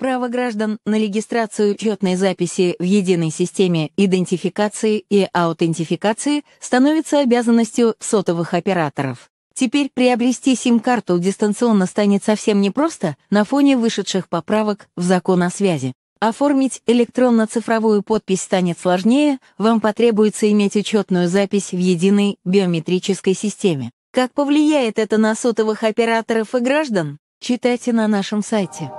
право граждан на регистрацию учетной записи в единой системе идентификации и аутентификации становится обязанностью сотовых операторов. Теперь приобрести сим-карту дистанционно станет совсем непросто на фоне вышедших поправок в закон о связи. Оформить электронно-цифровую подпись станет сложнее, вам потребуется иметь учетную запись в единой биометрической системе. Как повлияет это на сотовых операторов и граждан? Читайте на нашем сайте.